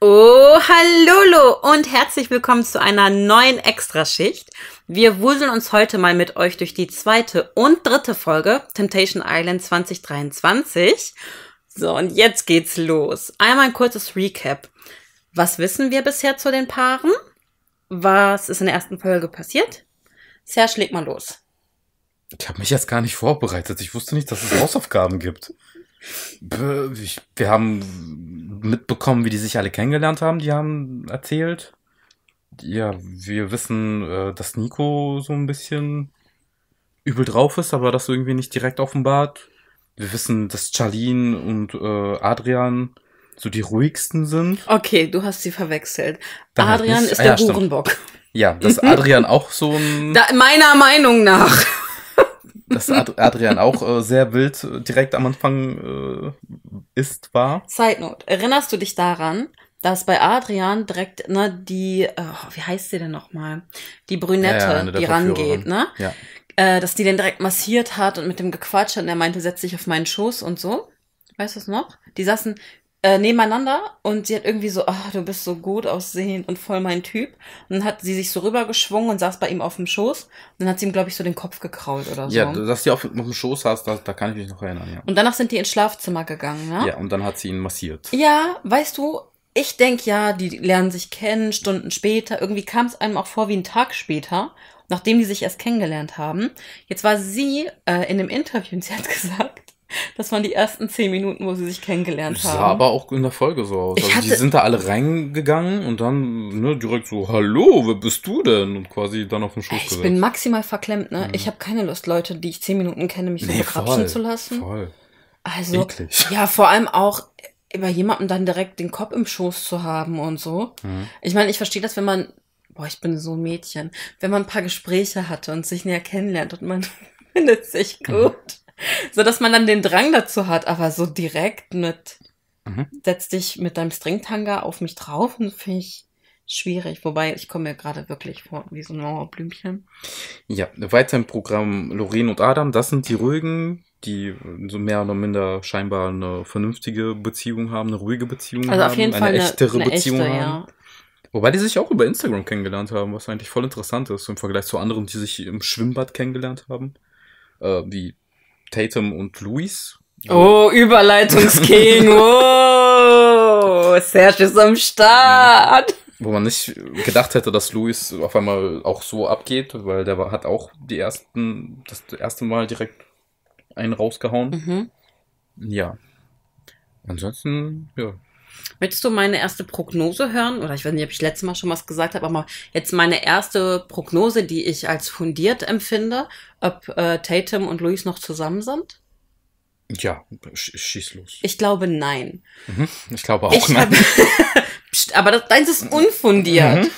Oh, hallolo und herzlich willkommen zu einer neuen Extraschicht. Wir wuseln uns heute mal mit euch durch die zweite und dritte Folge Temptation Island 2023. So, und jetzt geht's los. Einmal ein kurzes Recap. Was wissen wir bisher zu den Paaren? Was ist in der ersten Folge passiert? Serge, leg mal los. Ich habe mich jetzt gar nicht vorbereitet. Ich wusste nicht, dass es Hausaufgaben gibt wir haben mitbekommen, wie die sich alle kennengelernt haben. Die haben erzählt. Ja, wir wissen, äh, dass Nico so ein bisschen übel drauf ist, aber das irgendwie nicht direkt offenbart. Wir wissen, dass Charlene und äh, Adrian so die ruhigsten sind. Okay, du hast sie verwechselt. Dann Adrian ist ah, ja, der Hurenbock. Ja, dass Adrian auch so ein. Da, meiner Meinung nach dass Adrian auch äh, sehr wild äh, direkt am Anfang äh, ist, war. Side note, erinnerst du dich daran, dass bei Adrian direkt ne, die, oh, wie heißt sie denn nochmal? Die Brünette, ja, ja, die rangeht, ne? Ja. Äh, dass die den direkt massiert hat und mit dem gequatscht hat und er meinte, setz dich auf meinen Schoß und so. Weißt du es noch? Die saßen äh, nebeneinander und sie hat irgendwie so, ach, du bist so gut aussehend und voll mein Typ. Und dann hat sie sich so rübergeschwungen und saß bei ihm auf dem Schoß. Und dann hat sie ihm, glaube ich, so den Kopf gekrault oder so. Ja, dass sie auf, auf dem Schoß saß, da, da kann ich mich noch erinnern, ja. Und danach sind die ins Schlafzimmer gegangen, ja? Ne? Ja, und dann hat sie ihn massiert. Ja, weißt du, ich denk ja, die lernen sich kennen, Stunden später. Irgendwie kam es einem auch vor wie ein Tag später nachdem die sich erst kennengelernt haben. Jetzt war sie äh, in einem Interview und sie hat gesagt, das waren die ersten zehn Minuten, wo sie sich kennengelernt haben. Das Sah aber auch in der Folge so aus. Also die sind da alle reingegangen und dann ne, direkt so, hallo, wer bist du denn? Und quasi dann auf den Schuss Ich bin maximal verklemmt, ne? Ich mhm. habe keine Lust, Leute, die ich zehn Minuten kenne, mich so begrapschen zu lassen. Voll. Also, Eklig. ja, vor allem auch über jemanden dann direkt den Kopf im Schoß zu haben und so. Mhm. Ich meine, ich verstehe das, wenn man, boah, ich bin so ein Mädchen, wenn man ein paar Gespräche hatte und sich näher kennenlernt und man findet sich mhm. gut. so dass man dann den Drang dazu hat, aber so direkt mit mhm. setz dich mit deinem Stringtanga auf mich drauf finde ich schwierig. Wobei ich komme mir gerade wirklich vor wie so ein Mauerblümchen. Ja, weiter im Programm Loreen und Adam, das sind die ruhigen, die so mehr oder minder scheinbar eine vernünftige Beziehung haben, eine ruhige Beziehung also auf jeden haben, Fall eine, eine echtere eine Beziehung echte, haben. Ja. Wobei die sich auch über Instagram kennengelernt haben, was eigentlich voll interessant ist im Vergleich zu anderen, die sich im Schwimmbad kennengelernt haben. Äh, wie Tatum und Luis. Oh, Überleitungsking. oh, Serge ist am Start. Wo man nicht gedacht hätte, dass Luis auf einmal auch so abgeht, weil der hat auch die ersten, das erste Mal direkt einen rausgehauen. Mhm. Ja. Ansonsten, ja, Möchtest du meine erste Prognose hören? Oder ich weiß nicht, ob ich letztes Mal schon was gesagt habe, aber jetzt meine erste Prognose, die ich als fundiert empfinde, ob äh, Tatum und Luis noch zusammen sind? Ja, sch schieß los. Ich glaube nein. Mhm, ich glaube auch ich nein. Hab, Psst, aber das, deins ist unfundiert. Mhm.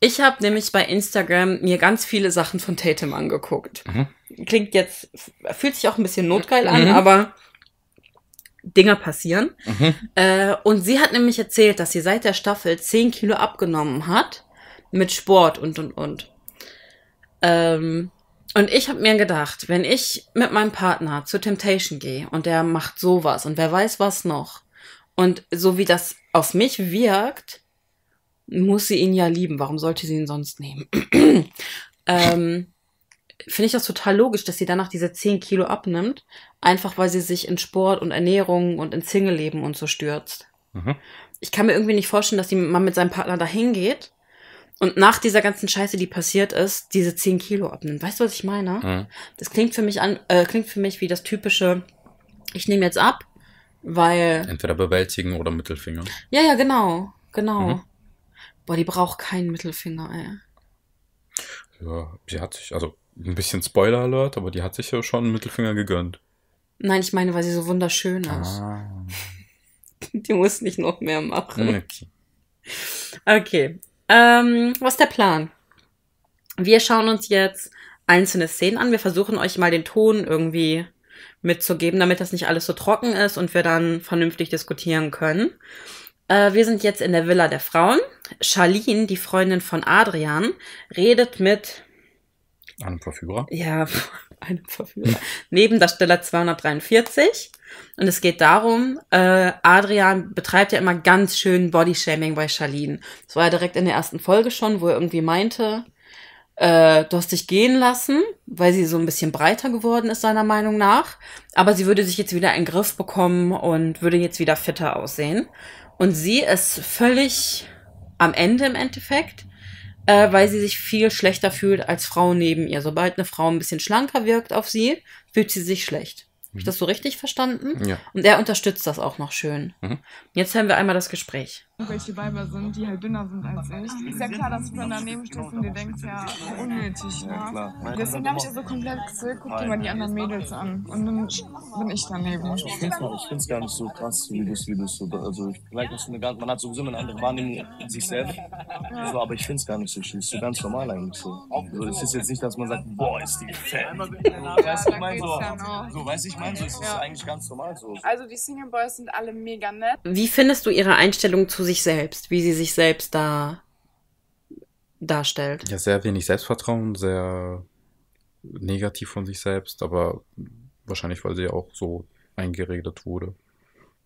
Ich habe nämlich bei Instagram mir ganz viele Sachen von Tatum angeguckt. Mhm. Klingt jetzt, fühlt sich auch ein bisschen notgeil an, mhm. aber Dinger passieren. Mhm. Äh, und sie hat nämlich erzählt, dass sie seit der Staffel 10 Kilo abgenommen hat mit Sport und und und. Ähm, und ich habe mir gedacht, wenn ich mit meinem Partner zu Temptation gehe und der macht sowas und wer weiß was noch und so wie das auf mich wirkt, muss sie ihn ja lieben. Warum sollte sie ihn sonst nehmen? ähm, finde ich das total logisch, dass sie danach diese 10 Kilo abnimmt, einfach weil sie sich in Sport und Ernährung und in Single-Leben und so stürzt. Mhm. Ich kann mir irgendwie nicht vorstellen, dass die man mit seinem Partner dahin geht und nach dieser ganzen Scheiße, die passiert ist, diese 10 Kilo abnimmt. Weißt du, was ich meine? Mhm. Das klingt für mich an, äh, klingt für mich wie das typische, ich nehme jetzt ab, weil. Entweder bewältigen oder Mittelfinger. Ja, ja, genau. Genau. Mhm. Boah, die braucht keinen Mittelfinger, ey. Ja, sie hat sich, also ein bisschen Spoiler-Alert, aber die hat sich ja schon einen Mittelfinger gegönnt. Nein, ich meine, weil sie so wunderschön ah. ist. Ah. Die muss nicht noch mehr machen. Okay. okay. Ähm, was ist der Plan? Wir schauen uns jetzt einzelne Szenen an. Wir versuchen euch mal den Ton irgendwie mitzugeben, damit das nicht alles so trocken ist und wir dann vernünftig diskutieren können. Äh, wir sind jetzt in der Villa der Frauen. Charlene, die Freundin von Adrian, redet mit einem Verführer? Ja, einem Verführer. Neben Darsteller 243. Und es geht darum, äh, Adrian betreibt ja immer ganz schön Bodyshaming bei Charlene. Das war ja direkt in der ersten Folge schon, wo er irgendwie meinte, äh, du hast dich gehen lassen, weil sie so ein bisschen breiter geworden ist, seiner Meinung nach. Aber sie würde sich jetzt wieder in den Griff bekommen und würde jetzt wieder fitter aussehen. Und sie ist völlig am Ende im Endeffekt äh, weil sie sich viel schlechter fühlt als Frau neben ihr. Sobald eine Frau ein bisschen schlanker wirkt auf sie, fühlt sie sich schlecht. Mhm. Habe ich das so richtig verstanden? Ja. Und er unterstützt das auch noch schön. Mhm. Jetzt hören wir einmal das Gespräch irgendwelche Weiber sind, die halt dünner sind als ich. Ist ja klar, dass du dann daneben stehst und dir denkst, ja, unnötig, ne? Deswegen habe ich ja so komplexe, guck dir mal die anderen Mädels an. Und dann bin ich daneben. Ich finde es gar nicht so krass, wie du es, wie so, also vielleicht ist eine ganz, man hat sowieso eine andere Wahrnehmung in sich selbst. Ja. So, aber ich finde es gar nicht so schlimm. Ist so ganz normal eigentlich so. Also, es ist jetzt nicht, dass man sagt, boah, ist die fett. weißt du, ich meine so, so, weiß ich meine so, es ist ja. eigentlich ganz normal so. Also die Single Boys sind alle mega nett. Wie findest du ihre Einstellung zu sich selbst, wie sie sich selbst da darstellt. Ja, sehr wenig Selbstvertrauen, sehr negativ von sich selbst, aber wahrscheinlich, weil sie ja auch so eingeredet wurde.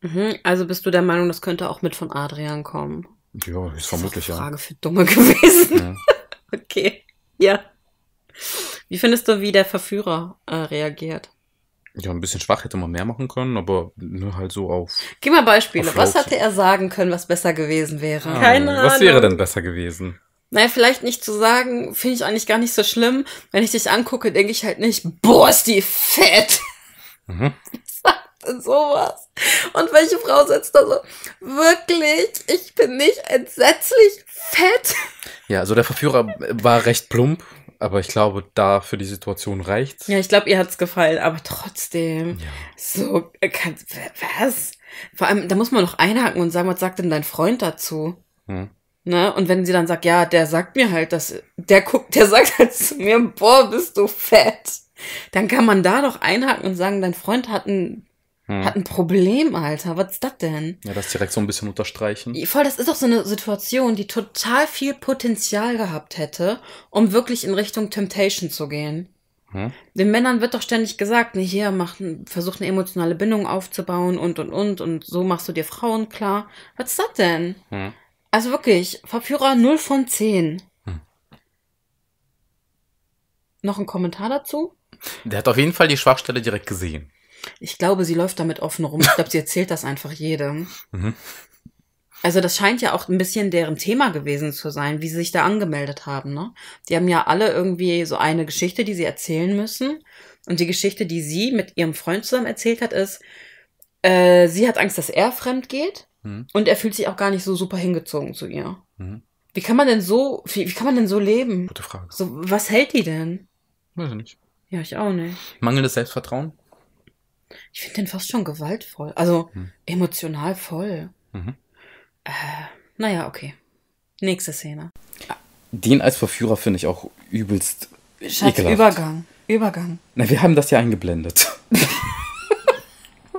Mhm, also bist du der Meinung, das könnte auch mit von Adrian kommen? Ja, ist vermutlich ja. Frage für Dumme gewesen. Ja. okay, ja. Wie findest du, wie der Verführer äh, reagiert? Ja, ein bisschen schwach hätte man mehr machen können, aber ne, halt so auf. Gib mal Beispiele. Was hätte er sagen können, was besser gewesen wäre? Ja, ah, Keine Ahnung. Was wäre denn besser gewesen? Naja, vielleicht nicht zu sagen, finde ich eigentlich gar nicht so schlimm. Wenn ich dich angucke, denke ich halt nicht, boah, ist die fett. Mhm. Sagt sowas? Und welche Frau sitzt da so, wirklich, ich bin nicht entsetzlich fett? Ja, also der Verführer war recht plump. Aber ich glaube, da für die Situation reicht's. Ja, ich glaube, ihr hat's gefallen, aber trotzdem. Ja. So, äh, kann, was? Vor allem, da muss man noch einhaken und sagen, was sagt denn dein Freund dazu? Hm. Ne? Und wenn sie dann sagt, ja, der sagt mir halt, dass, der guckt, der sagt halt zu mir, boah, bist du fett. Dann kann man da noch einhaken und sagen, dein Freund hat ein hm. Hat ein Problem, Alter. Was ist das denn? Ja, das direkt so ein bisschen unterstreichen. Voll, das ist doch so eine Situation, die total viel Potenzial gehabt hätte, um wirklich in Richtung Temptation zu gehen. Hm? Den Männern wird doch ständig gesagt, ne, hier, mach, versuch eine emotionale Bindung aufzubauen und, und, und, und so machst du dir Frauen klar. Was ist das denn? Hm. Also wirklich, Verführer 0 von 10. Hm. Noch ein Kommentar dazu? Der hat auf jeden Fall die Schwachstelle direkt gesehen. Ich glaube, sie läuft damit offen rum. Ich glaube, sie erzählt das einfach jedem. Mhm. Also das scheint ja auch ein bisschen deren Thema gewesen zu sein, wie sie sich da angemeldet haben. Ne? Die haben ja alle irgendwie so eine Geschichte, die sie erzählen müssen. Und die Geschichte, die sie mit ihrem Freund zusammen erzählt hat, ist, äh, sie hat Angst, dass er fremd geht mhm. und er fühlt sich auch gar nicht so super hingezogen zu ihr. Mhm. Wie kann man denn so, wie, wie, kann man denn so leben? Gute Frage. So, was hält die denn? Weiß ich nicht. Ja, ich auch nicht. Mangelndes Selbstvertrauen? Ich finde den fast schon gewaltvoll. Also hm. emotional voll. Mhm. Äh, naja, okay. Nächste Szene. Den als Verführer finde ich auch übelst Schatz, ekelhaft. Übergang. Übergang. Na, wir haben das ja eingeblendet. okay.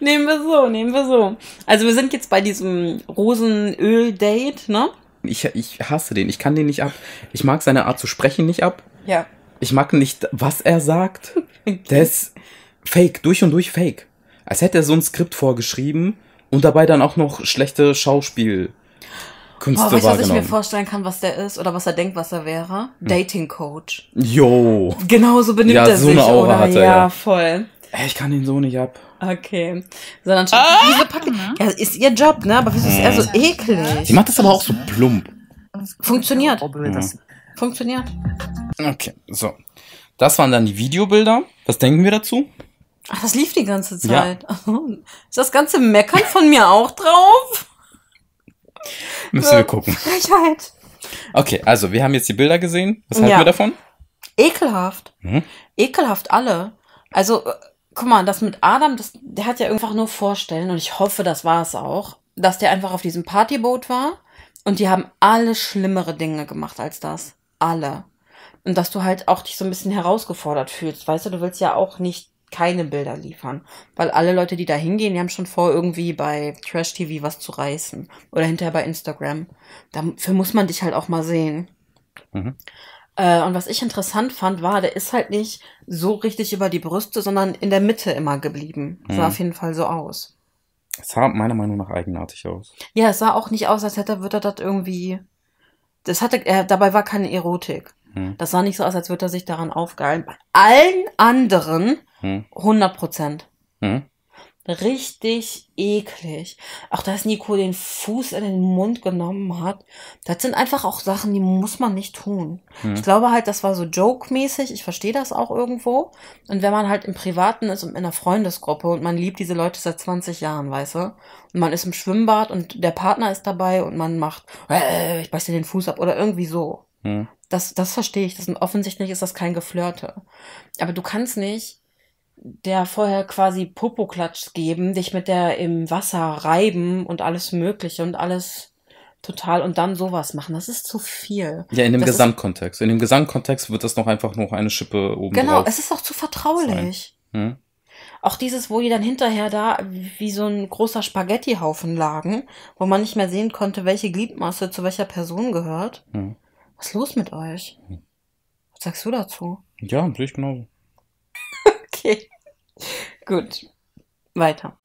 Nehmen wir so, nehmen wir so. Also wir sind jetzt bei diesem Rosenöl-Date, ne? Ich, ich hasse den. Ich kann den nicht ab. Ich mag seine Art zu sprechen nicht ab. Ja. Ich mag nicht, was er sagt. Der ist fake, durch und durch fake. Als hätte er so ein Skript vorgeschrieben und dabei dann auch noch schlechte Schauspielkünste Boah, weißt, was ich mir vorstellen kann, was der ist oder was er denkt, was er wäre? Hm. Dating Coach. Jo. Genau so benimmt ja, er so sich, eine Aura Hat er, ja, ja, voll. Ich kann ihn so nicht ab. Okay. Sondern schon ah! diese Packen. Ne? Ja, ist ihr Job, ne? Aber wieso ist er so hm. eklig? Die macht das aber auch so plump. Funktioniert. Ja. Funktioniert. Okay, so. Das waren dann die Videobilder. Was denken wir dazu? Ach, das lief die ganze Zeit. Ja. Ist das ganze Meckern von mir auch drauf? Müssen wir gucken. Frechheit. Okay, also wir haben jetzt die Bilder gesehen. Was halten ja. wir davon? Ekelhaft. Mhm. Ekelhaft alle. Also, äh, guck mal, das mit Adam, das, der hat ja einfach nur Vorstellen und ich hoffe, das war es auch, dass der einfach auf diesem Partyboot war und die haben alle schlimmere Dinge gemacht als das. Alle. Und dass du halt auch dich so ein bisschen herausgefordert fühlst. Weißt du, du willst ja auch nicht keine Bilder liefern. Weil alle Leute, die da hingehen, die haben schon vor, irgendwie bei Trash TV was zu reißen. Oder hinterher bei Instagram. Dafür muss man dich halt auch mal sehen. Mhm. Äh, und was ich interessant fand, war, der ist halt nicht so richtig über die Brüste, sondern in der Mitte immer geblieben. Mhm. Sah auf jeden Fall so aus. Es sah meiner Meinung nach eigenartig aus. Ja, es sah auch nicht aus, als hätte würde er das irgendwie. Das hatte, äh, dabei war keine Erotik. Hm. Das sah nicht so aus, als würde er sich daran aufgeilen. Bei allen anderen hm. 100 Prozent. Hm. Richtig eklig. Auch dass Nico den Fuß in den Mund genommen hat. Das sind einfach auch Sachen, die muss man nicht tun. Hm. Ich glaube halt, das war so joke-mäßig. Ich verstehe das auch irgendwo. Und wenn man halt im Privaten ist und in einer Freundesgruppe und man liebt diese Leute seit 20 Jahren, weißt du? Und man ist im Schwimmbad und der Partner ist dabei und man macht, äh, ich beiß dir den Fuß ab oder irgendwie so. Hm das, das verstehe ich. Das, sind, offensichtlich ist das kein Geflirte. Aber du kannst nicht der vorher quasi Popoklatsch geben, dich mit der im Wasser reiben und alles Mögliche und alles total und dann sowas machen. Das ist zu viel. Ja, in dem das Gesamtkontext. Ist, in dem Gesamtkontext wird das noch einfach noch eine Schippe oben Genau, es ist auch zu vertraulich. Hm? Auch dieses, wo die dann hinterher da wie so ein großer Spaghettihaufen lagen, wo man nicht mehr sehen konnte, welche Gliedmasse zu welcher Person gehört. Hm. Was ist los mit euch? Was sagst du dazu? Ja, sehe ich genauso. okay. Gut. Weiter.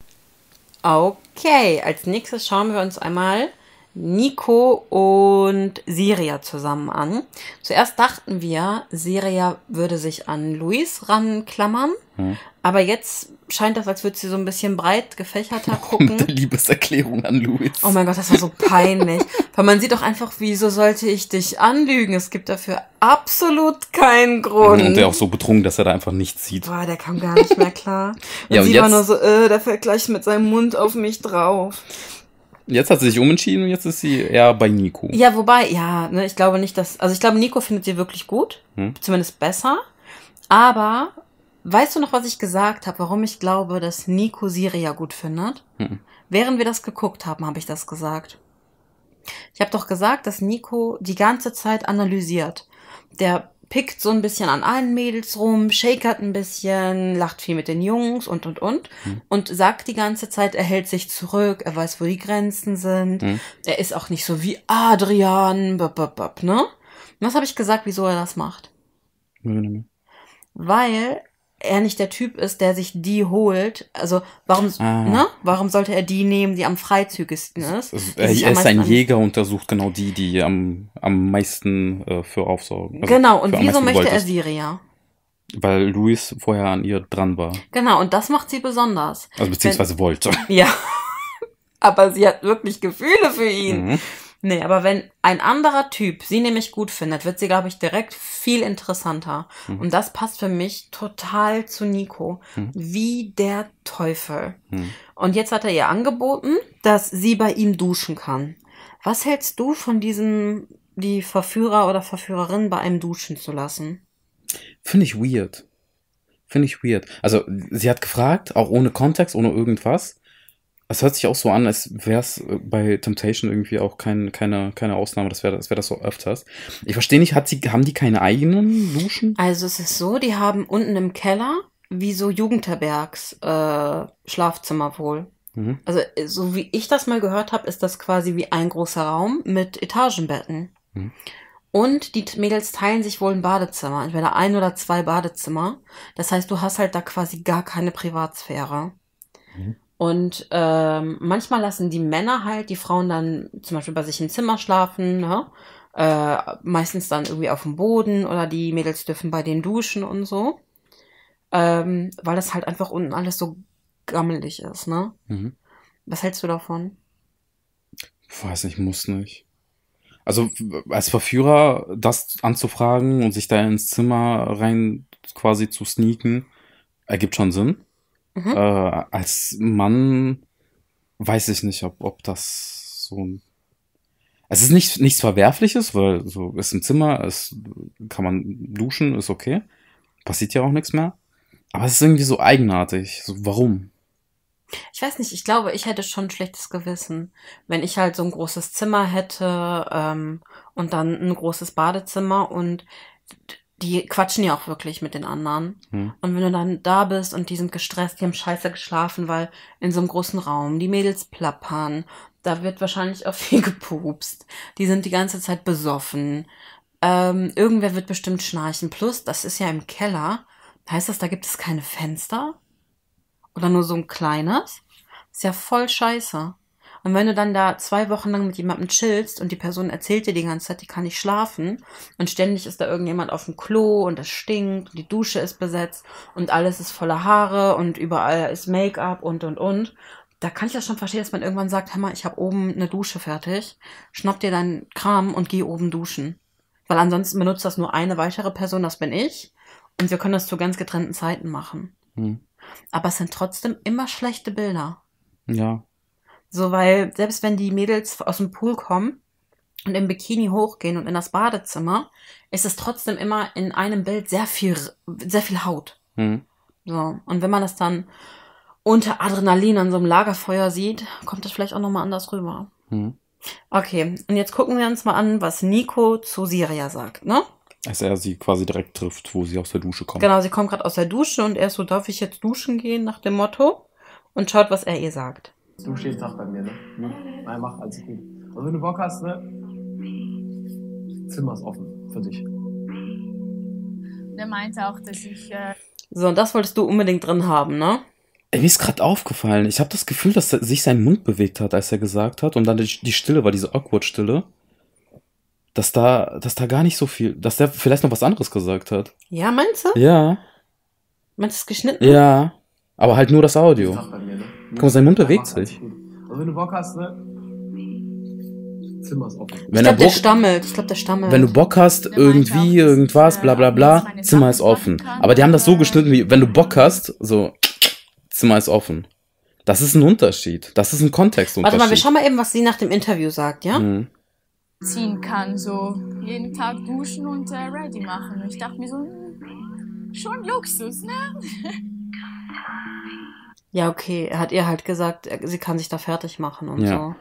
Okay, als nächstes schauen wir uns einmal Nico und Siria zusammen an. Zuerst dachten wir, Siria würde sich an Luis ranklammern, hm. aber jetzt scheint das, als würde sie so ein bisschen breit gefächerter gucken. Die Liebeserklärung an Luis. Oh mein Gott, das war so peinlich. Weil man sieht doch einfach, wieso sollte ich dich anlügen? Es gibt dafür absolut keinen Grund. Und der auch so betrunken, dass er da einfach nichts sieht. Boah, der kam gar nicht mehr klar. Und ja, und sie jetzt... war nur so, äh, der fällt gleich mit seinem Mund auf mich drauf. Jetzt hat sie sich umentschieden und jetzt ist sie eher bei Nico. Ja, wobei, ja, ne, ich glaube nicht, dass. Also ich glaube, Nico findet sie wirklich gut, hm? zumindest besser. Aber weißt du noch, was ich gesagt habe, warum ich glaube, dass Nico Siria gut findet? Hm. Während wir das geguckt haben, habe ich das gesagt. Ich habe doch gesagt, dass Nico die ganze Zeit analysiert. Der pickt so ein bisschen an allen Mädels rum, shakert ein bisschen, lacht viel mit den Jungs und und und mhm. und sagt die ganze Zeit, er hält sich zurück, er weiß, wo die Grenzen sind, mhm. er ist auch nicht so wie Adrian, bop, bop, bop, ne? Und was habe ich gesagt, wieso er das macht? Mhm. Weil er nicht der Typ ist, der sich die holt. Also warum, ah. ne? warum sollte er die nehmen, die am freizügigsten ist? er ist ein Jäger und untersucht genau die, die am, am meisten äh, für aufsorgen. Also genau, und wieso möchte er Siria? Weil Luis vorher an ihr dran war. Genau, und das macht sie besonders. Also beziehungsweise Wenn, wollte. Ja. Aber sie hat wirklich Gefühle für ihn. Mhm. Nee, aber wenn ein anderer Typ sie nämlich gut findet, wird sie, glaube ich, direkt viel interessanter. Mhm. Und das passt für mich total zu Nico. Mhm. Wie der Teufel. Mhm. Und jetzt hat er ihr angeboten, dass sie bei ihm duschen kann. Was hältst du von diesem, die Verführer oder Verführerin bei einem duschen zu lassen? Finde ich weird. Finde ich weird. Also, sie hat gefragt, auch ohne Kontext, ohne irgendwas. Es hört sich auch so an, als wäre es äh, bei Temptation irgendwie auch kein, keine, keine Ausnahme, das wäre das, wär das so öfters. Ich verstehe nicht, hat sie, haben die keine eigenen Duschen? Also es ist so, die haben unten im Keller wie so Jugendherbergs äh, Schlafzimmer wohl. Mhm. Also äh, so wie ich das mal gehört habe, ist das quasi wie ein großer Raum mit Etagenbetten. Mhm. Und die Mädels teilen sich wohl ein Badezimmer, entweder ein oder zwei Badezimmer. Das heißt, du hast halt da quasi gar keine Privatsphäre. Mhm. Und ähm, manchmal lassen die Männer halt die Frauen dann zum Beispiel bei sich im Zimmer schlafen, ne? äh, meistens dann irgendwie auf dem Boden oder die Mädels dürfen bei denen duschen und so, ähm, weil das halt einfach unten alles so gammelig ist, ne? Mhm. Was hältst du davon? weiß nicht, muss nicht. Also als Verführer das anzufragen und sich da ins Zimmer rein quasi zu sneaken, ergibt schon Sinn. Mhm. Äh, als Mann weiß ich nicht, ob, ob das so ein es ist nicht, nichts Verwerfliches, weil so ist im Zimmer, es kann man duschen, ist okay. Passiert ja auch nichts mehr. Aber es ist irgendwie so eigenartig. So, warum? Ich weiß nicht, ich glaube, ich hätte schon ein schlechtes Gewissen, wenn ich halt so ein großes Zimmer hätte ähm, und dann ein großes Badezimmer und die quatschen ja auch wirklich mit den anderen. Hm. Und wenn du dann da bist und die sind gestresst, die haben scheiße geschlafen, weil in so einem großen Raum die Mädels plappern, da wird wahrscheinlich auch viel gepupst, die sind die ganze Zeit besoffen, ähm, irgendwer wird bestimmt schnarchen. Plus, das ist ja im Keller. Heißt das, da gibt es keine Fenster? Oder nur so ein kleines? Ist ja voll scheiße. Und wenn du dann da zwei Wochen lang mit jemandem chillst und die Person erzählt dir die ganze Zeit, die kann nicht schlafen und ständig ist da irgendjemand auf dem Klo und es stinkt und die Dusche ist besetzt und alles ist voller Haare und überall ist Make-up und und und. Da kann ich das schon verstehen, dass man irgendwann sagt, hör mal, ich habe oben eine Dusche fertig, schnapp dir deinen Kram und geh oben duschen. Weil ansonsten benutzt das nur eine weitere Person, das bin ich. Und wir können das zu ganz getrennten Zeiten machen. Hm. Aber es sind trotzdem immer schlechte Bilder. Ja. So, weil selbst wenn die Mädels aus dem Pool kommen und im Bikini hochgehen und in das Badezimmer, ist es trotzdem immer in einem Bild sehr viel, sehr viel Haut. Mhm. So, und wenn man das dann unter Adrenalin an so einem Lagerfeuer sieht, kommt das vielleicht auch nochmal anders rüber. Mhm. Okay, und jetzt gucken wir uns mal an, was Nico zu Siria sagt, ne? Als er sie quasi direkt trifft, wo sie aus der Dusche kommt. Genau, sie kommt gerade aus der Dusche und er ist so, darf ich jetzt duschen gehen nach dem Motto? Und schaut, was er ihr sagt. Du stehst doch bei mir, ne? Mhm. Nein, mach alles gut. Und also wenn du Bock hast, ne? Zimmer ist offen für dich. Der meinte auch, dass ich. Äh so, und das wolltest du unbedingt drin haben, ne? Ey, mir ist gerade aufgefallen. Ich habe das Gefühl, dass sich sein Mund bewegt hat, als er gesagt hat. Und dann die, die Stille war diese Awkward-Stille. Dass da, dass da gar nicht so viel. Dass der vielleicht noch was anderes gesagt hat. Ja, meinst du? Ja. Meinst du es geschnitten? Ja. Aber halt nur das Audio. Das ist auch bei mir, ne? Guck mal, sein Mund bewegt sich. Also wenn du Bock hast, ne? Zimmer ist offen. ich glaube, der stammelt. Ich glaube, der stammelt. Wenn du Bock hast, irgendwie, irgendwas, äh, bla bla bla, Zimmer ist offen. Aber die haben das so äh. geschnitten, wie wenn du Bock hast, so, Zimmer ist offen. Das ist ein Unterschied. Das ist ein Kontextunterschied. Warte mal, wir schauen mal eben, was sie nach dem Interview sagt, ja? Mhm. Ziehen kann, so jeden Tag duschen und äh, ready machen. Und ich dachte mir so, hm, schon Luxus, ne? Ja, okay. Er hat ihr halt gesagt, äh, sie kann sich da fertig machen und ja. so.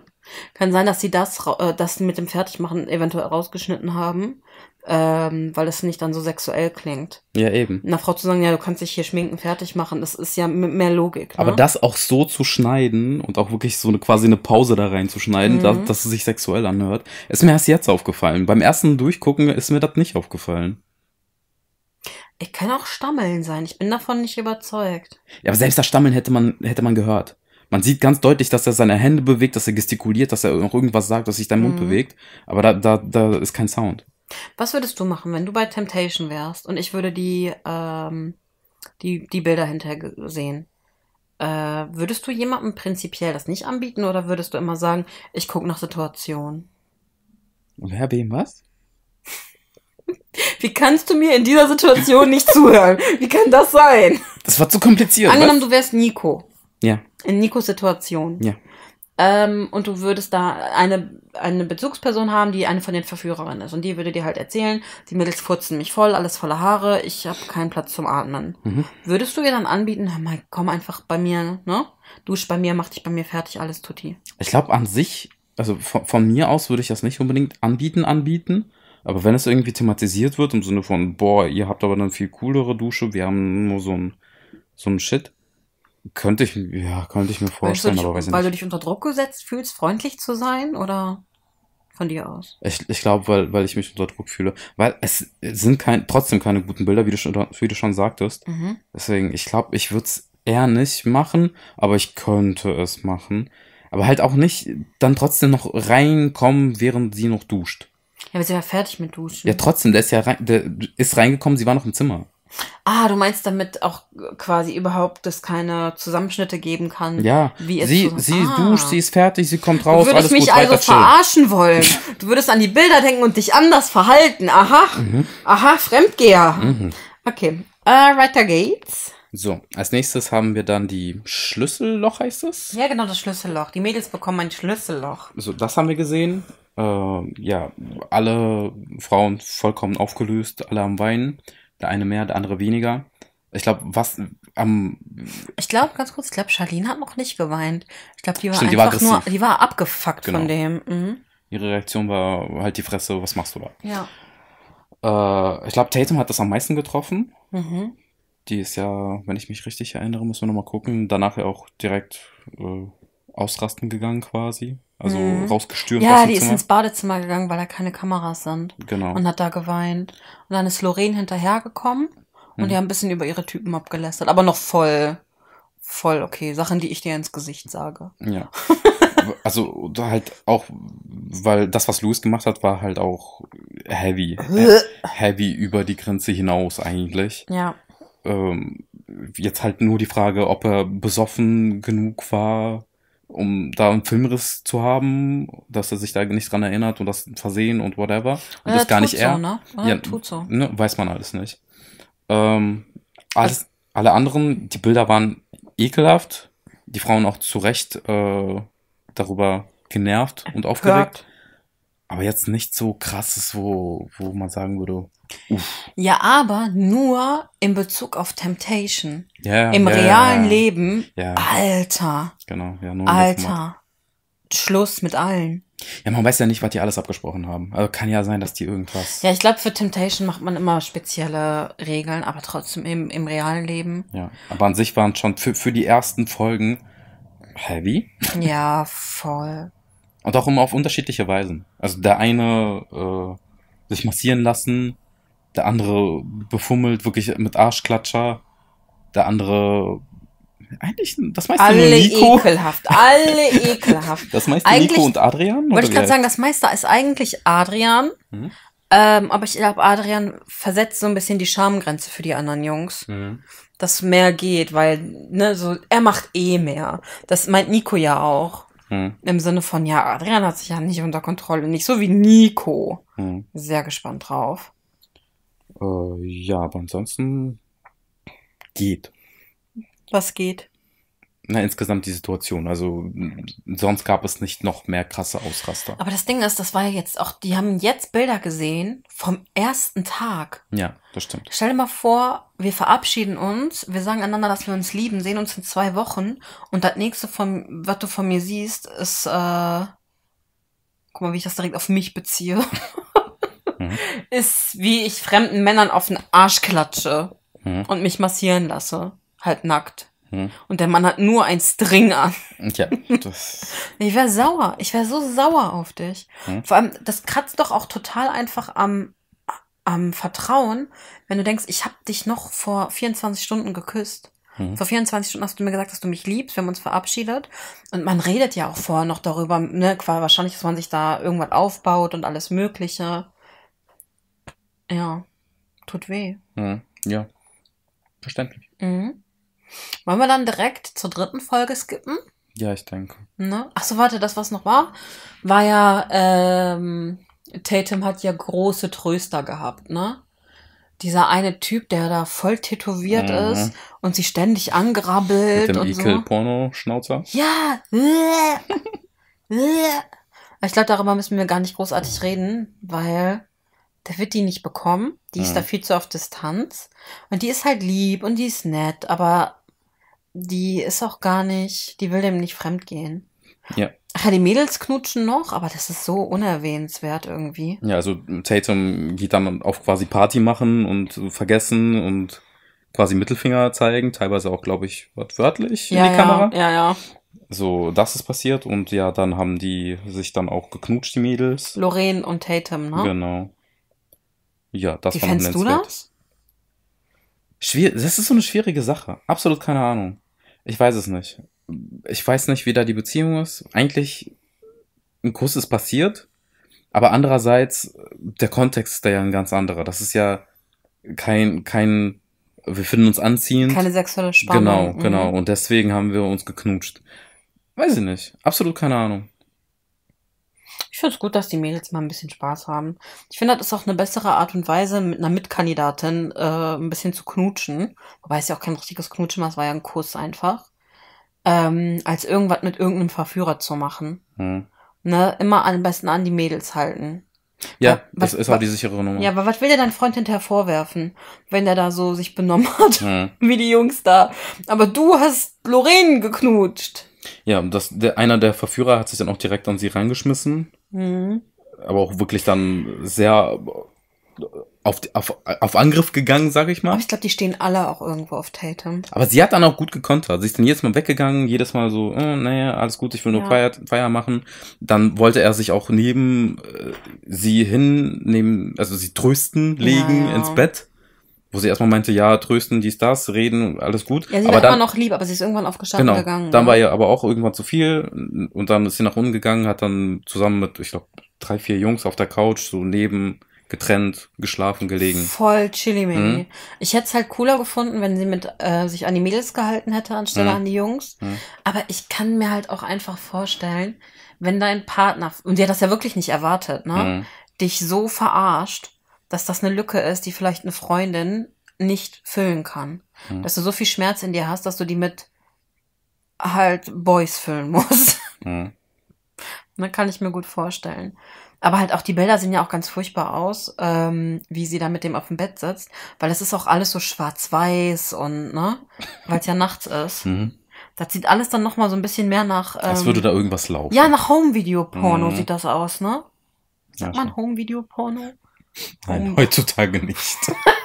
Kann sein, dass sie das, äh, das mit dem Fertigmachen eventuell rausgeschnitten haben, ähm, weil es nicht dann so sexuell klingt. Ja, eben. Einer Frau zu sagen, ja, du kannst dich hier schminken, fertig machen, das ist ja mehr Logik. Ne? Aber das auch so zu schneiden und auch wirklich so eine quasi eine Pause da reinzuschneiden, mhm. da, dass es sich sexuell anhört, ist mir erst jetzt aufgefallen. Beim ersten Durchgucken ist mir das nicht aufgefallen. Ich kann auch Stammeln sein. Ich bin davon nicht überzeugt. Ja, aber selbst das Stammeln hätte man, hätte man gehört. Man sieht ganz deutlich, dass er seine Hände bewegt, dass er gestikuliert, dass er noch irgendwas sagt, dass sich dein Mund mhm. bewegt. Aber da, da, da ist kein Sound. Was würdest du machen, wenn du bei Temptation wärst und ich würde die, ähm, die, die Bilder hinterher sehen? Äh, würdest du jemandem prinzipiell das nicht anbieten oder würdest du immer sagen, ich gucke nach Situation? Wer wem was? Wie kannst du mir in dieser Situation nicht zuhören? Wie kann das sein? Das war zu kompliziert. Angenommen, was? du wärst Nico. Ja. In Nikos Situation. Ja. Ähm, und du würdest da eine, eine Bezugsperson haben, die eine von den Verführerinnen ist. Und die würde dir halt erzählen, die Mädels furzen mich voll, alles voller Haare, ich habe keinen Platz zum Atmen. Mhm. Würdest du ihr dann anbieten, hör mal, komm einfach bei mir, ne? Dusch bei mir, mach dich bei mir fertig, alles tutti. Ich glaube an sich, also von, von mir aus würde ich das nicht unbedingt anbieten, anbieten. Aber wenn es irgendwie thematisiert wird, im Sinne von, boah, ihr habt aber eine viel coolere Dusche, wir haben nur so ein, so ein Shit, könnte ich, ja, könnte ich mir vorstellen, dich, aber weiß ich nicht. Weil du dich unter Druck gesetzt fühlst, freundlich zu sein oder von dir aus? Ich, ich glaube, weil, weil ich mich unter Druck fühle. Weil es sind kein, trotzdem keine guten Bilder, wie du schon, wie du schon sagtest. Mhm. Deswegen, ich glaube, ich würde es eher nicht machen, aber ich könnte es machen. Aber halt auch nicht dann trotzdem noch reinkommen, während sie noch duscht. Ja, aber sie war fertig mit Duschen. Ja, trotzdem, der ist ja rein, der ist reingekommen, sie war noch im Zimmer. Ah, du meinst damit auch quasi überhaupt, dass keine Zusammenschnitte geben kann? Ja. Wie sie so, sie ah. duscht, sie ist fertig, sie kommt raus. Du würdest mich gut, also verarschen chill. wollen. Du würdest an die Bilder denken und dich anders verhalten. Aha. Mhm. Aha, Fremdgeher. Mhm. Okay. Uh, weiter geht's. So, als nächstes haben wir dann die Schlüsselloch, heißt es? Ja, genau, das Schlüsselloch. Die Mädels bekommen ein Schlüsselloch. So, das haben wir gesehen äh, ja, alle Frauen vollkommen aufgelöst, alle am Weinen. Der eine mehr, der andere weniger. Ich glaube, was am. ich glaube, ganz kurz, ich glaube, Charlene hat noch nicht geweint. Ich glaube, die war stimmt, einfach die war nur, die war abgefuckt genau. von dem. Mhm. Ihre Reaktion war halt die Fresse, was machst du da? Ja. Äh, ich glaube, Tatum hat das am meisten getroffen. Mhm. Die ist ja, wenn ich mich richtig erinnere, müssen wir nochmal gucken, danach ja auch direkt äh, ausrasten gegangen quasi. Also mhm. rausgestürmt. Ja, die ist ins Badezimmer gegangen, weil da keine Kameras sind. Genau. Und hat da geweint. Und dann ist Lorraine hinterhergekommen mhm. und die haben ein bisschen über ihre Typen abgelästert. Aber noch voll, voll okay. Sachen, die ich dir ins Gesicht sage. Ja. also halt auch, weil das, was Louis gemacht hat, war halt auch heavy. Äh. Äh, heavy über die Grenze hinaus eigentlich. Ja. Ähm, jetzt halt nur die Frage, ob er besoffen genug war um da einen Filmriss zu haben, dass er sich da nicht dran erinnert und das Versehen und whatever. Und ja, das gar nicht so, er. Ne? Ja, ja, tut so. Ne, weiß man alles nicht. Ähm, alles, also alle anderen, die Bilder waren ekelhaft. Die Frauen auch zu Recht äh, darüber genervt und aufgeregt. Hört. Aber jetzt nicht so krasses, wo, wo man sagen würde, ja, aber nur in Bezug auf Temptation. Ja, Im ja, realen ja, Leben. Alter. Genau, ja, nur Alter. Schluss mit allen. Ja, man weiß ja nicht, was die alles abgesprochen haben. Also kann ja sein, dass die irgendwas. Ja, ich glaube, für Temptation macht man immer spezielle Regeln, aber trotzdem im, im realen Leben. Ja, aber an sich waren schon für, für die ersten Folgen heavy. Ja, voll. Und auch immer auf unterschiedliche Weisen. Also der eine äh, sich massieren lassen, der andere befummelt wirklich mit Arschklatscher, der andere eigentlich das meiste alle nur Nico. ekelhaft, alle ekelhaft. Das meiste eigentlich, Nico und Adrian. Wollte ich gerade sagen, das meiste ist eigentlich Adrian, mhm. ähm, aber ich glaube Adrian versetzt so ein bisschen die Schamgrenze für die anderen Jungs. Mhm. Dass mehr geht, weil, ne, so, er macht eh mehr. Das meint Nico ja auch. Hm. Im Sinne von, ja, Adrian hat sich ja nicht unter Kontrolle. Nicht so wie Nico. Hm. Sehr gespannt drauf. Äh, ja, aber ansonsten geht. Was geht? Na, insgesamt die Situation. Also sonst gab es nicht noch mehr krasse Ausraster. Aber das Ding ist, das war ja jetzt auch, die haben jetzt Bilder gesehen vom ersten Tag. Ja, das stimmt. Stell dir mal vor, wir verabschieden uns, wir sagen einander, dass wir uns lieben, sehen uns in zwei Wochen und das nächste, von, was du von mir siehst, ist, äh, guck mal, wie ich das direkt auf mich beziehe. hm. ist, wie ich fremden Männern auf den Arsch klatsche hm. und mich massieren lasse. Halt nackt. Hm. Und der Mann hat nur ein String an. Ja, ich wäre sauer. Ich wäre so sauer auf dich. Mhm. Vor allem, das kratzt doch auch total einfach am, am Vertrauen, wenn du denkst, ich habe dich noch vor 24 Stunden geküsst. Mhm. Vor 24 Stunden hast du mir gesagt, dass du mich liebst, wir haben uns verabschiedet. Und man redet ja auch vorher noch darüber, ne, wahrscheinlich, dass man sich da irgendwas aufbaut und alles Mögliche. Ja, tut weh. Mhm. Ja, verständlich. Mhm. Wollen wir dann direkt zur dritten Folge skippen? Ja, ich denke. Ne? Achso, warte, das, was noch war, war ja, ähm, Tatum hat ja große Tröster gehabt, ne? Dieser eine Typ, der da voll tätowiert mhm. ist und sie ständig angerabbelt. Mit dem Ekel-Porno-Schnauzer. So. Ja! ich glaube, darüber müssen wir gar nicht großartig reden, weil der wird die nicht bekommen. Die mhm. ist da mhm. viel zu auf Distanz. Und die ist halt lieb und die ist nett, aber die ist auch gar nicht, die will dem nicht fremd gehen. Ja. Ach, die Mädels knutschen noch, aber das ist so unerwähnenswert irgendwie. Ja, also Tatum geht dann auf quasi Party machen und vergessen und quasi Mittelfinger zeigen, teilweise auch, glaube ich, wörtlich ja, in die ja, Kamera. Ja, ja. So, das ist passiert und ja, dann haben die sich dann auch geknutscht, die Mädels. Lorraine und Tatum, ne? Genau. Ja, das Die war fändst du das? Schwier das ist so eine schwierige Sache. Absolut keine Ahnung. Ich weiß es nicht. Ich weiß nicht, wie da die Beziehung ist. Eigentlich ein Kuss ist passiert, aber andererseits der Kontext ist da ja ein ganz anderer. Das ist ja kein kein wir finden uns anziehend. Keine sexuelle Spannung. Genau, mhm. genau. Mhm. Und deswegen haben wir uns geknutscht. Weiß ich nicht. Absolut keine Ahnung ich finde es gut, dass die Mädels mal ein bisschen Spaß haben. Ich finde, das ist auch eine bessere Art und Weise, mit einer Mitkandidatin äh, ein bisschen zu knutschen. Wobei es ja auch kein richtiges Knutschen war, es war ja ein Kuss einfach. Ähm, als irgendwas mit irgendeinem Verführer zu machen. Hm. Ne? Immer am besten an die Mädels halten. Ja, was, das ist auch halt die sichere Nummer. Ja, aber was will dir dein Freund hinterher vorwerfen, wenn der da so sich benommen hat, hm. wie die Jungs da? Aber du hast Lorenen geknutscht. Ja, das, der, einer der Verführer hat sich dann auch direkt an sie reingeschmissen. Mhm. Aber auch wirklich dann sehr auf, auf, auf Angriff gegangen, sag ich mal. Aber ich glaube, die stehen alle auch irgendwo auf Tatum. Aber sie hat dann auch gut gekontert. Sie ist dann jedes Mal weggegangen, jedes Mal so, oh, naja, alles gut, ich will nur ja. Feier, Feier machen. Dann wollte er sich auch neben äh, sie hinnehmen, also sie trösten, legen ja, ja. ins Bett wo sie erstmal meinte, ja, trösten, dies, das, reden, alles gut. Ja, sie aber war dann, immer noch lieb, aber sie ist irgendwann aufgestanden genau, gegangen. Dann ne? war ihr aber auch irgendwann zu viel und dann ist sie nach unten gegangen, hat dann zusammen mit, ich glaube, drei, vier Jungs auf der Couch so neben getrennt, geschlafen, gelegen. Voll chilly, Mhm. Ich hätte es halt cooler gefunden, wenn sie mit äh, sich an die Mädels gehalten hätte, anstelle mhm. an die Jungs. Mhm. Aber ich kann mir halt auch einfach vorstellen, wenn dein Partner, und sie hat das ja wirklich nicht erwartet, ne, mhm. dich so verarscht dass das eine Lücke ist, die vielleicht eine Freundin nicht füllen kann. Mhm. Dass du so viel Schmerz in dir hast, dass du die mit halt Boys füllen musst. Hm. Das ne, kann ich mir gut vorstellen. Aber halt auch die Bilder sehen ja auch ganz furchtbar aus, ähm, wie sie da mit dem auf dem Bett sitzt, weil es ist auch alles so schwarz-weiß und, ne? Weil es ja nachts ist. Mhm. Das sieht alles dann nochmal so ein bisschen mehr nach. Ähm, Als würde da irgendwas laufen. Ja, nach Home-Video-Porno mhm. sieht das aus, ne? Sagt ja, man Home-Video-Porno? Nein, um. heutzutage nicht.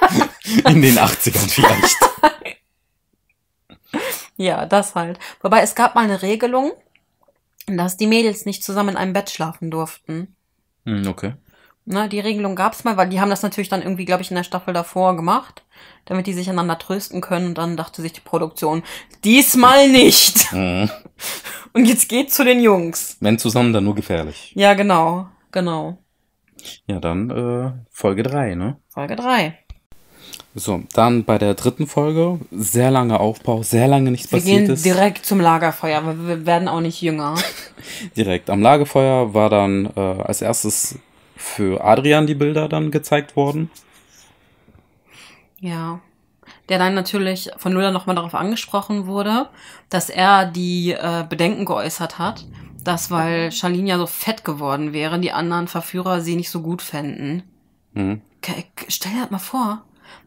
In den 80ern vielleicht. ja, das halt. Wobei es gab mal eine Regelung, dass die Mädels nicht zusammen in einem Bett schlafen durften. Hm, okay. Na, die Regelung gab es mal, weil die haben das natürlich dann irgendwie, glaube ich, in der Staffel davor gemacht, damit die sich einander trösten können. Und dann dachte sich die Produktion, diesmal nicht. Hm. Und jetzt geht zu den Jungs. Wenn zusammen, dann nur gefährlich. Ja, genau, genau. Ja, dann äh, Folge 3, ne? Folge 3. So, dann bei der dritten Folge, sehr lange Aufbau, sehr lange nichts wir passiert ist. Wir gehen direkt zum Lagerfeuer, aber wir werden auch nicht jünger. direkt am Lagerfeuer war dann äh, als erstes für Adrian die Bilder dann gezeigt worden. Ja. Der dann natürlich von Lula nochmal darauf angesprochen wurde, dass er die äh, Bedenken geäußert hat. Mhm das, weil Charlene ja so fett geworden wäre, die anderen Verführer sie nicht so gut fänden. Mhm. Stell dir das mal vor.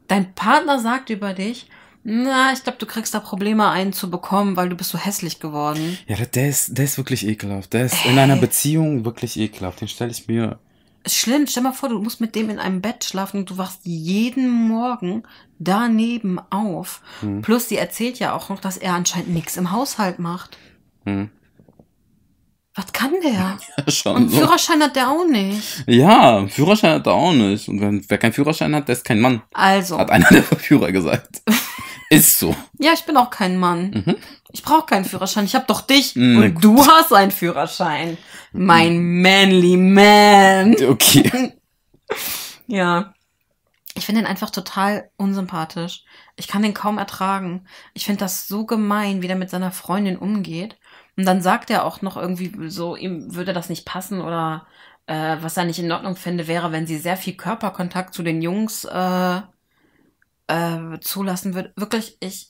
Dein Partner sagt über dich, na, ich glaube, du kriegst da Probleme, einen zu bekommen, weil du bist so hässlich geworden. Ja, der, ist, der ist wirklich ekelhaft. Der ist Ey. in äh. einer Beziehung wirklich ekelhaft. Den stelle ich mir. schlimm, stell mal vor, du musst mit dem in einem Bett schlafen und du wachst jeden Morgen daneben auf. Hm. Plus, sie erzählt ja auch noch, dass er anscheinend nichts im Haushalt macht. Hm. Was kann der? Ja, schon Und so. Führerschein hat der auch nicht. Ja, Führerschein hat er auch nicht. Und wenn, wer keinen Führerschein hat, der ist kein Mann. Also. Hat einer der Verführer gesagt. ist so. Ja, ich bin auch kein Mann. Mhm. Ich brauche keinen Führerschein. Ich habe doch dich. Mhm. Und du hast einen Führerschein. Mein mhm. manly man. Okay. ja. Ich finde ihn einfach total unsympathisch. Ich kann den kaum ertragen. Ich finde das so gemein, wie der mit seiner Freundin umgeht. Und dann sagt er auch noch irgendwie so, ihm würde das nicht passen oder äh, was er nicht in Ordnung fände, wäre, wenn sie sehr viel Körperkontakt zu den Jungs äh, äh, zulassen würde. Wirklich, ich,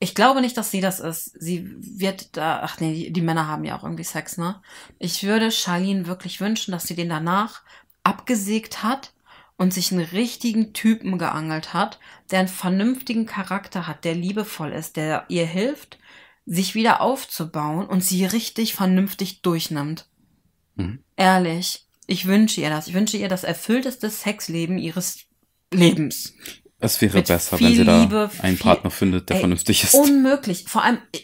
ich glaube nicht, dass sie das ist. Sie wird da, ach nee, die, die Männer haben ja auch irgendwie Sex, ne? Ich würde Charlene wirklich wünschen, dass sie den danach abgesägt hat und sich einen richtigen Typen geangelt hat, der einen vernünftigen Charakter hat, der liebevoll ist, der ihr hilft sich wieder aufzubauen und sie richtig vernünftig durchnimmt. Mhm. Ehrlich, ich wünsche ihr das. Ich wünsche ihr das erfüllteste Sexleben ihres Lebens. Es wäre Mit besser, wenn sie da Liebe, einen Partner findet, der ey, vernünftig ist. Unmöglich. Vor allem, äh,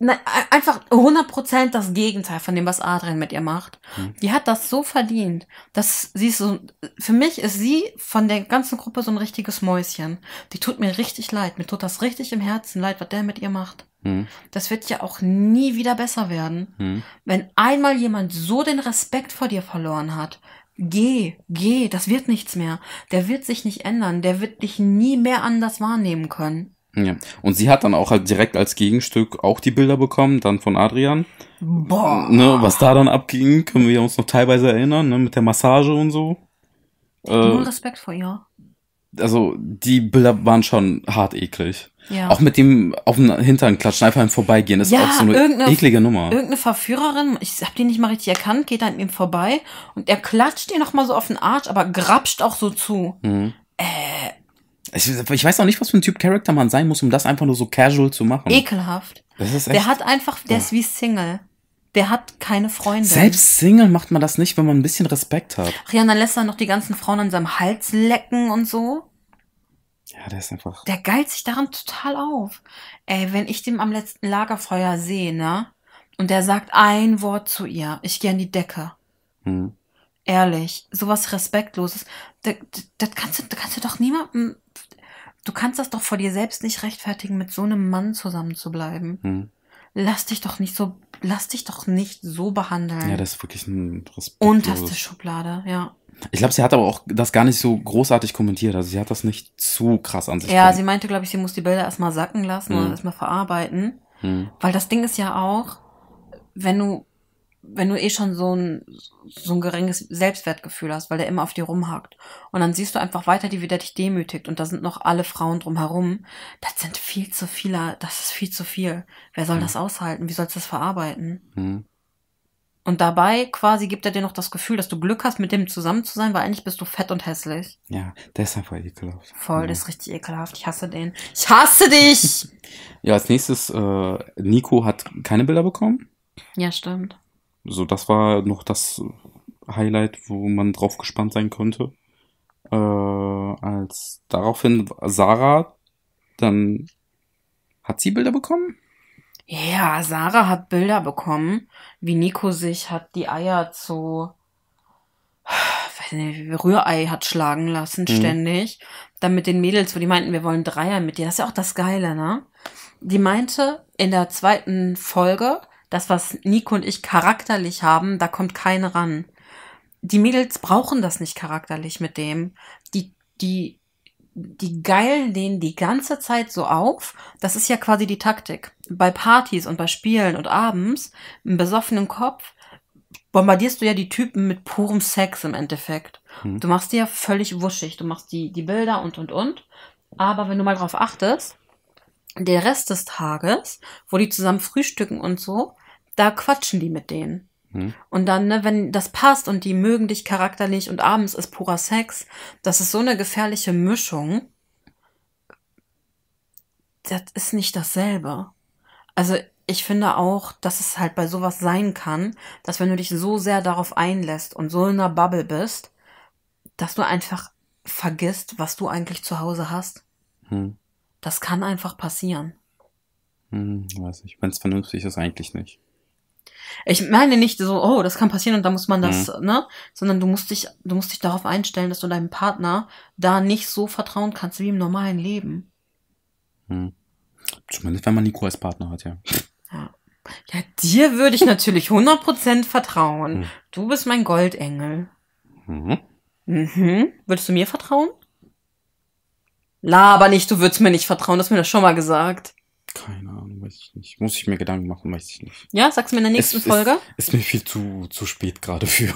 na, ne, äh, einfach 100% das Gegenteil von dem, was Adrian mit ihr macht. Mhm. Die hat das so verdient, dass sie so, für mich ist sie von der ganzen Gruppe so ein richtiges Mäuschen. Die tut mir richtig leid, mir tut das richtig im Herzen leid, was der mit ihr macht. Hm. Das wird ja auch nie wieder besser werden. Hm. Wenn einmal jemand so den Respekt vor dir verloren hat, geh, geh, das wird nichts mehr. Der wird sich nicht ändern, der wird dich nie mehr anders wahrnehmen können. Ja. Und sie hat dann auch halt direkt als Gegenstück auch die Bilder bekommen, dann von Adrian. Boah. Ne, was da dann abging, können wir uns noch teilweise erinnern, ne, mit der Massage und so. Ich äh, null Respekt vor ihr. Also, die Bilder waren schon hart eklig. Ja. Auch mit dem auf den Hintern klatschen, einfach im Vorbeigehen. ist ja, auch so eine eklige Nummer. Irgendeine Verführerin, ich hab die nicht mal richtig erkannt, geht an ihm vorbei und er klatscht ihr nochmal so auf den Arsch, aber grapscht auch so zu. Mhm. Äh, ich, ich, weiß auch nicht, was für ein Typ Charakter man sein muss, um das einfach nur so casual zu machen. Ekelhaft. Das ist echt, der hat einfach, der ja. ist wie Single. Der hat keine Freunde. Selbst Single macht man das nicht, wenn man ein bisschen Respekt hat. Ach ja, und dann lässt er noch die ganzen Frauen an seinem Hals lecken und so. Ja, der ist einfach. Der geilt sich daran total auf. Ey, wenn ich den am letzten Lagerfeuer sehe, ne? Und der sagt ein Wort zu ihr, ich gehe an die Decke. Hm. Ehrlich, sowas Respektloses, das, das kannst du, das kannst du doch niemandem. Du kannst das doch vor dir selbst nicht rechtfertigen, mit so einem Mann zusammen zu bleiben. Hm. Lass dich doch nicht so, lass dich doch nicht so behandeln. Ja, das ist wirklich ein Respekt. Unterste Schublade, ja. Ich glaube, sie hat aber auch das gar nicht so großartig kommentiert. Also sie hat das nicht zu krass an sich. Ja, kommen. sie meinte, glaube ich, sie muss die Bilder erstmal sacken lassen mhm. und erstmal verarbeiten. Mhm. Weil das Ding ist ja auch, wenn du, wenn du eh schon so ein, so ein geringes Selbstwertgefühl hast, weil der immer auf dir rumhackt. Und dann siehst du einfach weiter, wie der dich demütigt. Und da sind noch alle Frauen drumherum. Das sind viel zu viele, das ist viel zu viel. Wer soll mhm. das aushalten? Wie sollst du das verarbeiten? Mhm. Und dabei quasi gibt er dir noch das Gefühl, dass du Glück hast, mit dem zusammen zu sein, weil eigentlich bist du fett und hässlich. Ja, der ist einfach ekelhaft. Voll, ja. der ist mhm. richtig ekelhaft. Ich hasse den. Ich hasse dich! ja, als nächstes, äh, Nico hat keine Bilder bekommen. Ja, stimmt. So, das war noch das Highlight, wo man drauf gespannt sein konnte. Äh, als daraufhin Sarah, dann hat sie Bilder bekommen? Ja, Sarah hat Bilder bekommen, wie Nico sich hat die Eier zu weiß nicht, Rührei hat schlagen lassen mhm. ständig. Dann mit den Mädels, wo die meinten, wir wollen Dreier mit dir. Das ist ja auch das Geile, ne? Die meinte in der zweiten Folge, das, was Nico und ich charakterlich haben, da kommt keine ran. Die Mädels brauchen das nicht charakterlich mit dem. Die, die, die geilen den die ganze Zeit so auf. Das ist ja quasi die Taktik bei Partys und bei Spielen und abends im besoffenen Kopf bombardierst du ja die Typen mit purem Sex im Endeffekt. Hm. Du machst die ja völlig wuschig. Du machst die, die Bilder und und und. Aber wenn du mal drauf achtest, der Rest des Tages, wo die zusammen frühstücken und so, da quatschen die mit denen. Hm. Und dann, ne, wenn das passt und die mögen dich charakterlich und abends ist purer Sex, das ist so eine gefährliche Mischung. Das ist nicht dasselbe. Also ich finde auch, dass es halt bei sowas sein kann, dass wenn du dich so sehr darauf einlässt und so in einer Bubble bist, dass du einfach vergisst, was du eigentlich zu Hause hast. Hm. Das kann einfach passieren. Hm, weiß ich. Wenn es vernünftig ist, eigentlich nicht. Ich meine nicht so, oh, das kann passieren und da muss man das, hm. ne? Sondern du musst dich, du musst dich darauf einstellen, dass du deinem Partner da nicht so vertrauen kannst wie im normalen Leben. Hm. Zumindest wenn man Nico als Partner hat, ja. Ja, ja dir würde ich natürlich 100% vertrauen. Hm. Du bist mein Goldengel. Mhm. Mhm. Würdest du mir vertrauen? Laber nicht, du würdest mir nicht vertrauen, Du hast mir das schon mal gesagt. Keine Ahnung, weiß ich nicht. Muss ich mir Gedanken machen, weiß ich nicht. Ja, sag's mir in der nächsten es, Folge. Ist, ist mir viel zu, zu spät gerade für.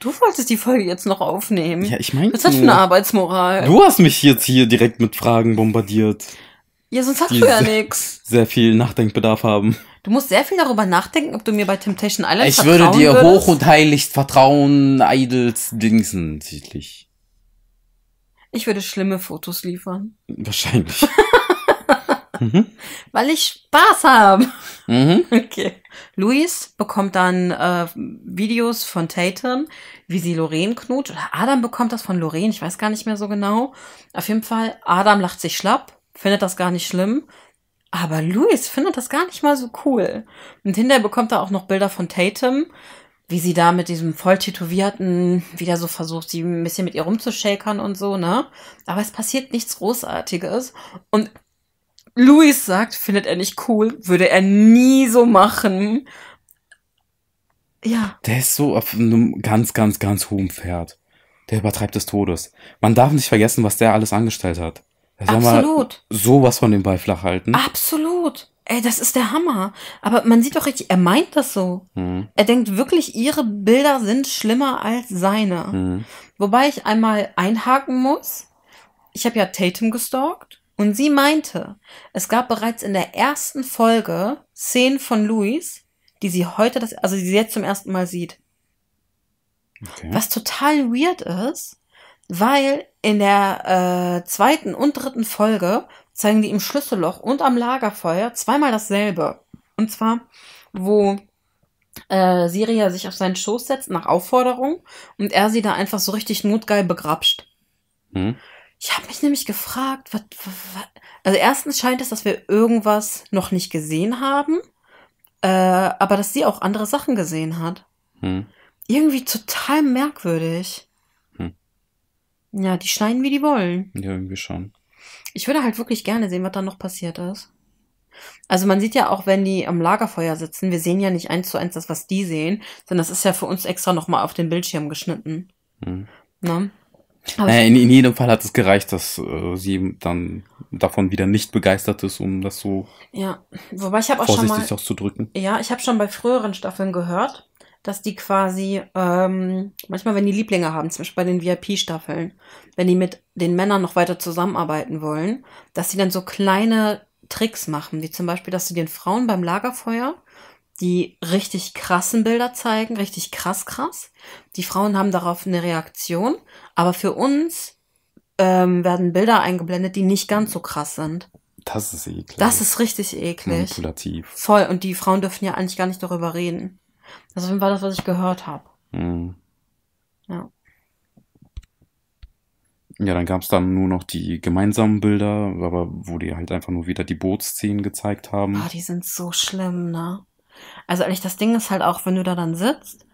Du wolltest die Folge jetzt noch aufnehmen. Ja, ich meine. Was hat für eine Arbeitsmoral? Du hast mich jetzt hier direkt mit Fragen bombardiert. Ja, sonst hast du ja nichts. Sehr viel Nachdenkbedarf haben. Du musst sehr viel darüber nachdenken, ob du mir bei Temptation Island Ich würde dir würdest. hoch und heilig vertrauen, Idols, Dingsen, sichtlich. Ich würde schlimme Fotos liefern. Wahrscheinlich. mhm. Weil ich Spaß habe. Mhm. Okay. Luis bekommt dann äh, Videos von Tatum, wie sie Lorraine knutscht. Oder Adam bekommt das von Lorraine, ich weiß gar nicht mehr so genau. Auf jeden Fall, Adam lacht sich schlapp findet das gar nicht schlimm. Aber Louis findet das gar nicht mal so cool. Und hinterher bekommt er auch noch Bilder von Tatum, wie sie da mit diesem voll tätowierten wieder so versucht, sie ein bisschen mit ihr rumzuschäkern und so, ne? Aber es passiert nichts Großartiges. Und Louis sagt, findet er nicht cool, würde er nie so machen. Ja. Der ist so auf einem ganz, ganz, ganz hohen Pferd. Der übertreibt des Todes. Man darf nicht vergessen, was der alles angestellt hat. Absolut. Mal, sowas von dem Beiflach halten. Absolut. Ey, das ist der Hammer. Aber man sieht doch richtig, er meint das so. Mhm. Er denkt wirklich, ihre Bilder sind schlimmer als seine. Mhm. Wobei ich einmal einhaken muss. Ich habe ja Tatum gestalkt und sie meinte, es gab bereits in der ersten Folge Szenen von Louis, die sie heute, das, also die sie jetzt zum ersten Mal sieht. Okay. Was total weird ist, weil in der äh, zweiten und dritten Folge zeigen die im Schlüsselloch und am Lagerfeuer zweimal dasselbe. Und zwar, wo äh, Siria sich auf seinen Schoß setzt nach Aufforderung und er sie da einfach so richtig notgeil begrapscht. Hm. Ich habe mich nämlich gefragt, was, was, also erstens scheint es, dass wir irgendwas noch nicht gesehen haben, äh, aber dass sie auch andere Sachen gesehen hat. Hm. Irgendwie total merkwürdig. Ja, die schneiden, wie die wollen. Ja, irgendwie schon. Ich würde halt wirklich gerne sehen, was da noch passiert ist. Also man sieht ja auch, wenn die am Lagerfeuer sitzen, wir sehen ja nicht eins zu eins das, was die sehen, sondern das ist ja für uns extra nochmal auf den Bildschirm geschnitten. Hm. Ne? Naja, in, in, jedem Fall hat es gereicht, dass äh, sie dann davon wieder nicht begeistert ist, um das so ja. Wobei ich hab auch vorsichtig schon mal, auszudrücken. Ja, ich habe schon bei früheren Staffeln gehört, dass die quasi ähm, manchmal, wenn die Lieblinge haben, zum Beispiel bei den VIP-Staffeln, wenn die mit den Männern noch weiter zusammenarbeiten wollen, dass sie dann so kleine Tricks machen, wie zum Beispiel, dass sie den Frauen beim Lagerfeuer die richtig krassen Bilder zeigen, richtig krass, krass. Die Frauen haben darauf eine Reaktion, aber für uns ähm, werden Bilder eingeblendet, die nicht ganz so krass sind. Das ist eklig. Das ist richtig eklig. Manipulativ. Voll. Und die Frauen dürfen ja eigentlich gar nicht darüber reden. Das ist auf jeden Fall das, was ich gehört habe. Mhm. Ja. Ja, dann gab es dann nur noch die gemeinsamen Bilder, aber wo die halt einfach nur wieder die Bootsszenen gezeigt haben. Ah, die sind so schlimm, ne? Also ehrlich, das Ding ist halt auch, wenn du da dann sitzt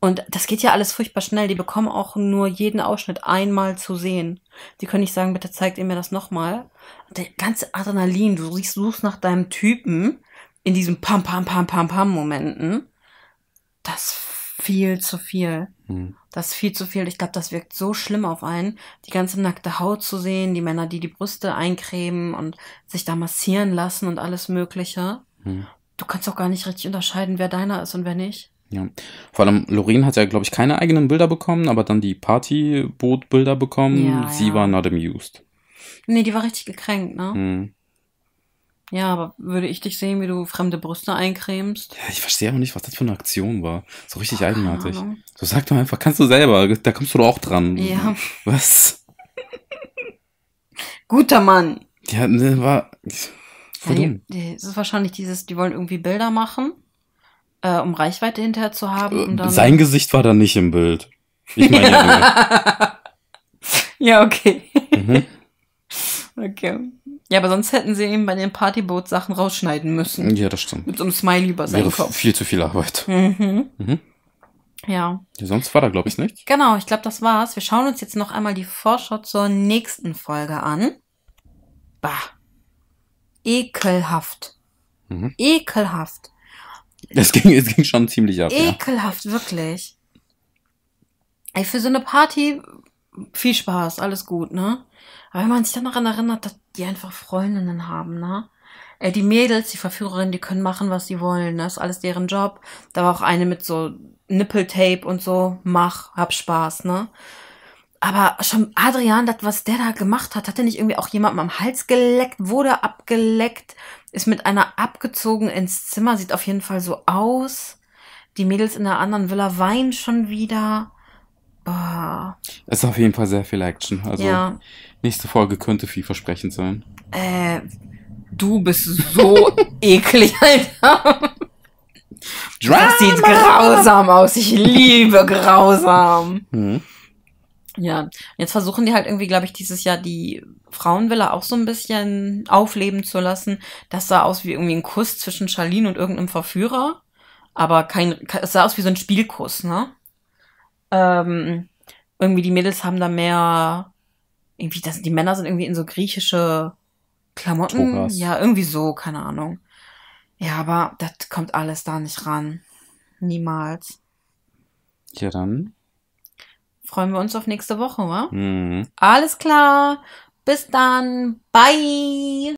und das geht ja alles furchtbar schnell. Die bekommen auch nur jeden Ausschnitt einmal zu sehen. Die können nicht sagen, bitte zeigt ihr mir das nochmal. Der ganze Adrenalin, du suchst nach deinem Typen in diesen Pam, Pam, Pam, Pam, Pam Momenten das viel zu viel. Hm. Das ist viel zu viel. Ich glaube, das wirkt so schlimm auf einen, die ganze nackte Haut zu sehen, die Männer, die die Brüste eincremen und sich da massieren lassen und alles Mögliche. Hm. Du kannst auch gar nicht richtig unterscheiden, wer deiner ist und wer nicht. Ja, vor allem Lorraine hat ja, glaube ich, keine eigenen Bilder bekommen, aber dann die Partyboot-Bilder bekommen. Ja, Sie ja. war not amused. Nee, die war richtig gekränkt, ne? Hm. Ja, aber würde ich dich sehen, wie du fremde Brüste eincremst? Ja, ich verstehe auch nicht, was das für eine Aktion war. So richtig Boah, eigenartig. Ahnung. So sag doch einfach, kannst du selber, da kommst du doch auch dran. Ja. Was? Guter Mann. Ja, ne, war. Voll ja, die, Es ist wahrscheinlich dieses, die wollen irgendwie Bilder machen, äh, um Reichweite hinterher zu haben. Äh, sein Gesicht war da nicht im Bild. Ich meine. ja. ja, okay. Mhm. okay. Ja, aber sonst hätten sie eben bei den Partyboot-Sachen rausschneiden müssen. Ja, das stimmt. Mit so einem Smiley über seinem Kopf. viel zu viel Arbeit. Mhm. Mhm. Ja. ja. Sonst war da, glaube ich, nichts. Genau, ich glaube, das war's. Wir schauen uns jetzt noch einmal die Vorschau zur nächsten Folge an. Bah. Ekelhaft. Mhm. Ekelhaft. Es ging, es ging schon ziemlich ab. Ekelhaft, ja. wirklich. Ey, für so eine Party viel Spaß, alles gut, ne? Aber wenn man sich dann daran erinnert, dass die einfach Freundinnen haben, ne? Äh, die Mädels, die Verführerinnen, die können machen, was sie wollen. Das ne? ist alles deren Job. Da war auch eine mit so Nippeltape und so. Mach, hab Spaß, ne? Aber schon Adrian, das, was der da gemacht hat, hat er nicht irgendwie auch jemandem am Hals geleckt, wurde abgeleckt, ist mit einer abgezogen ins Zimmer, sieht auf jeden Fall so aus. Die Mädels in der anderen Villa weinen schon wieder. Boah. Es ist auf jeden Fall sehr viel Action. Also ja. nächste Folge könnte vielversprechend sein. Äh, du bist so eklig, Alter. Drama. Das sieht grausam aus. Ich liebe grausam. Mhm. Ja, jetzt versuchen die halt irgendwie, glaube ich, dieses Jahr die Frauenvilla auch so ein bisschen aufleben zu lassen. Das sah aus wie irgendwie ein Kuss zwischen Charlene und irgendeinem Verführer. Aber kein, es sah aus wie so ein Spielkuss, ne? Ähm, irgendwie die Mädels haben da mehr, irgendwie, das, die Männer sind irgendwie in so griechische Klamotten. Tropas. Ja, irgendwie so, keine Ahnung. Ja, aber das kommt alles da nicht ran. Niemals. Ja, dann. Freuen wir uns auf nächste Woche, wa? Mhm. Alles klar. Bis dann. Bye.